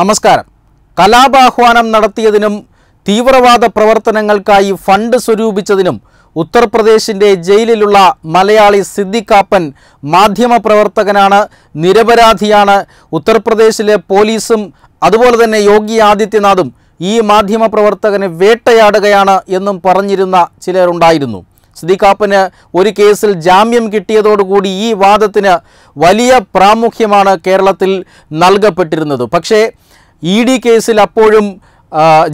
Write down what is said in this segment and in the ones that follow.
നമസ്കാരം കലാപാഹ്വാനം നടത്തിയതിനും തീവ്രവാദ പ്രവർത്തനങ്ങൾക്കായി ഫണ്ട് സ്വരൂപിച്ചതിനും ഉത്തർപ്രദേശിൻ്റെ ജയിലിലുള്ള മലയാളി സിദ്ദിഖാപ്പൻ മാധ്യമപ്രവർത്തകനാണ് നിരപരാധിയാണ് ഉത്തർപ്രദേശിലെ പോലീസും അതുപോലെ തന്നെ യോഗി ആദിത്യനാഥും ഈ മാധ്യമപ്രവർത്തകനെ വേട്ടയാടുകയാണ് എന്നും പറഞ്ഞിരുന്ന ചിലരുണ്ടായിരുന്നു സിദ്ദിഖാപ്പന് ഒരു കേസിൽ ജാമ്യം കിട്ടിയതോടുകൂടി ഈ വാദത്തിന് വലിയ പ്രാമുഖ്യമാണ് കേരളത്തിൽ നൽകപ്പെട്ടിരുന്നത് പക്ഷേ ഇ ഡി കേസിൽ അപ്പോഴും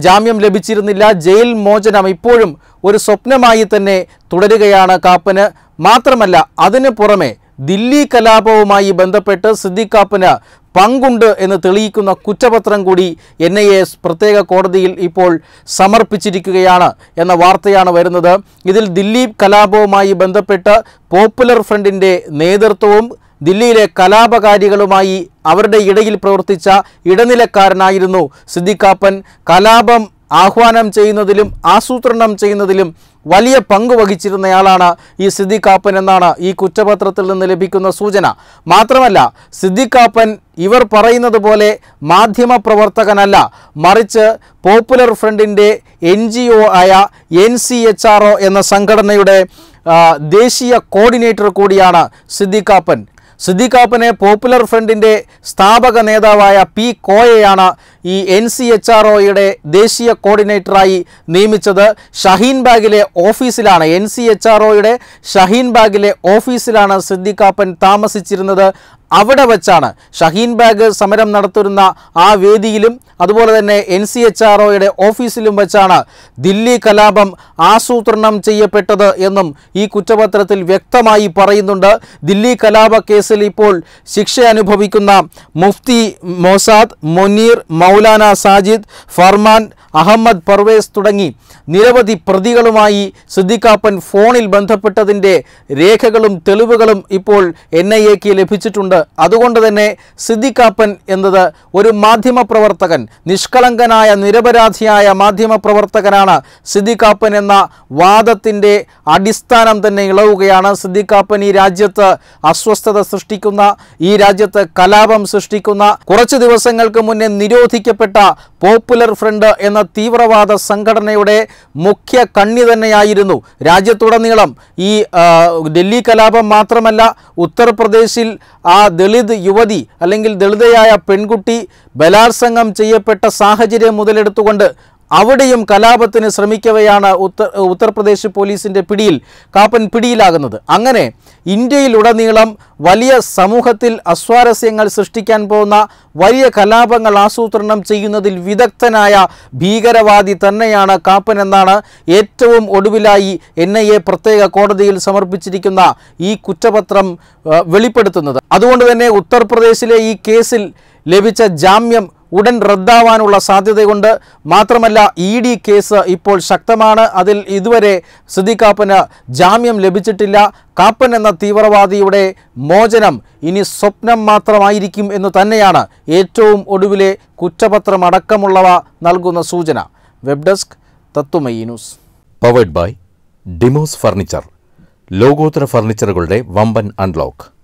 ജാമ്യം ലഭിച്ചിരുന്നില്ല ജയിൽ മോചനം ഇപ്പോഴും ഒരു സ്വപ്നമായി തന്നെ തുടരുകയാണ് കാപ്പന് മാത്രമല്ല അതിന് പുറമെ ദില്ലി കലാപവുമായി ബന്ധപ്പെട്ട് സിദ്ദിഖ് കാപ്പന് പങ്കുണ്ട് എന്ന് തെളിയിക്കുന്ന കുറ്റപത്രം കൂടി എൻ ഐ എ പ്രത്യേക കോടതിയിൽ ഇപ്പോൾ സമർപ്പിച്ചിരിക്കുകയാണ് എന്ന വാർത്തയാണ് വരുന്നത് ഇതിൽ ദില്ലി കലാപവുമായി ബന്ധപ്പെട്ട് പോപ്പുലർ ഫ്രണ്ടിൻ്റെ നേതൃത്വവും ദില്ലിയിലെ കലാപകാരികളുമായി അവരുടെ ഇടയിൽ പ്രവർത്തിച്ച ഇടനിലക്കാരനായിരുന്നു സിദ്ദിഖാപ്പൻ കലാപം ആഹ്വാനം ചെയ്യുന്നതിലും ആസൂത്രണം ചെയ്യുന്നതിലും വലിയ പങ്ക് വഹിച്ചിരുന്നയാളാണ് ഈ സിദ്ദിഖാപ്പൻ എന്നാണ് ഈ കുറ്റപത്രത്തിൽ നിന്ന് ലഭിക്കുന്ന സൂചന മാത്രമല്ല സിദ്ദിഖാപ്പൻ ഇവർ പറയുന്നത് പോലെ മാധ്യമപ്രവർത്തകനല്ല മറിച്ച് പോപ്പുലർ ഫ്രണ്ടിൻ്റെ എൻ ജി ഒ ആയ N C H R O എന്ന സംഘടനയുടെ ദേശീയ കോർഡിനേറ്റർ കൂടിയാണ് സിദ്ദിഖാപ്പൻ സിദ്ദിഖാപ്പനെ പോപ്പുലർ ഫ്രണ്ടിൻ്റെ സ്ഥാപക നേതാവായ പി കോയയാണ് ഈ എൻ സി എച്ച് ആർ ഒയുടെ ദേശീയ കോർഡിനേറ്ററായി നിയമിച്ചത് ഷഹീൻ ബാഗിലെ ഓഫീസിലാണ് എൻ സി എച്ച് ആർ ഒയുടെ ഷഹീൻ ബാഗിലെ ഓഫീസിലാണ് സിദ്ദിഖാപ്പൻ താമസിച്ചിരുന്നത് അവിടെ വച്ചാണ് ഷഹീൻ ബാഗ് സമരം നടത്തുന്ന ആ വേദിയിലും അതുപോലെ തന്നെ എൻ സി എച്ച് ആർ ഒയുടെ ഓഫീസിലും വച്ചാണ് ദില്ലി കലാപം ആസൂത്രണം ചെയ്യപ്പെട്ടത് എന്നും ഈ കുറ്റപത്രത്തിൽ വ്യക്തമായി പറയുന്നുണ്ട് ദില്ലി കലാപ കേസ് കേസിൽ ഇപ്പോൾ ശിക്ഷ അനുഭവിക്കുന്ന മുഫ്തി മൊസാദ് മുനീർ മൗലാന സാജിദ് ഫർമാൻ അഹമ്മദ് പർവേസ് തുടങ്ങി നിരവധി പ്രതികളുമായി സിദ്ദിഖാപ്പൻ ഫോണിൽ ബന്ധപ്പെട്ടതിൻ്റെ രേഖകളും തെളിവുകളും ഇപ്പോൾ എൻ ഐ എക്ക് ലഭിച്ചിട്ടുണ്ട് അതുകൊണ്ട് തന്നെ സിദ്ദിഖാപ്പൻ എന്നത് ഒരു മാധ്യമപ്രവർത്തകൻ നിഷ്കളങ്കനായ നിരപരാധിയായ മാധ്യമപ്രവർത്തകനാണ് സിദ്ദിഖാപ്പൻ എന്ന വാദത്തിൻ്റെ അടിസ്ഥാനം തന്നെ ഇളവുകയാണ് സിദ്ദിഖാപ്പൻ ഈ രാജ്യത്ത് അസ്വസ്ഥത സൃഷ്ടിക്കുന്ന ഈ രാജ്യത്ത് കലാപം സൃഷ്ടിക്കുന്ന കുറച്ച് ദിവസങ്ങൾക്ക് മുന്നേ നിരോധിക്കപ്പെട്ട പോപ്പുലർ ഫ്രണ്ട് എന്ന തീവ്രവാദ സംഘടനയുടെ മുഖ്യ കണ്ണി തന്നെയായിരുന്നു രാജ്യത്തുടനീളം ഈ ഡൽഹി കലാപം മാത്രമല്ല ഉത്തർപ്രദേശിൽ ആ ദളിത് യുവതി അല്ലെങ്കിൽ ദളിതയായ പെൺകുട്ടി ബലാത്സംഗം ചെയ്യപ്പെട്ട സാഹചര്യം മുതലെടുത്തുകൊണ്ട് അവിടെയും കലാപത്തിന് ശ്രമിക്കവെയാണ് ഉത്തർ ഉത്തർപ്രദേശ് പോലീസിൻ്റെ പിടിയിൽ കാപ്പൻ പിടിയിലാകുന്നത് അങ്ങനെ ഇന്ത്യയിലുടനീളം വലിയ സമൂഹത്തിൽ അസ്വാരസ്യങ്ങൾ സൃഷ്ടിക്കാൻ പോകുന്ന വലിയ കലാപങ്ങൾ ആസൂത്രണം ചെയ്യുന്നതിൽ വിദഗ്ധനായ ഭീകരവാദി തന്നെയാണ് കാപ്പൻ എന്നാണ് ഏറ്റവും ഒടുവിലായി എൻ ഐ എ പ്രത്യേക കോടതിയിൽ സമർപ്പിച്ചിരിക്കുന്ന ഈ കുറ്റപത്രം വെളിപ്പെടുത്തുന്നത് അതുകൊണ്ട് തന്നെ ഉത്തർപ്രദേശിലെ ഈ കേസിൽ ലഭിച്ച ജാമ്യം ഉടൻ റദ്ദാവാനുള്ള സാധ്യതയുണ്ട് മാത്രമല്ല ഇ ഡി കേസ് ഇപ്പോൾ ശക്തമാണ് അതിൽ ഇതുവരെ സിദ്ദിഖാപ്പന് ജാമ്യം ലഭിച്ചിട്ടില്ല കാപ്പൻ എന്ന തീവ്രവാദിയുടെ മോചനം ഇനി സ്വപ്നം മാത്രമായിരിക്കും എന്ന് തന്നെയാണ് ഏറ്റവും ഒടുവിലെ കുറ്റപത്രം അടക്കമുള്ളവ നൽകുന്ന സൂചന web desk Tatwamayi news powered by Dimos furniture ലോകോത്തര ഫർണിച്ചറുകളുടെ വമ്പൻ അൺലോക്ക്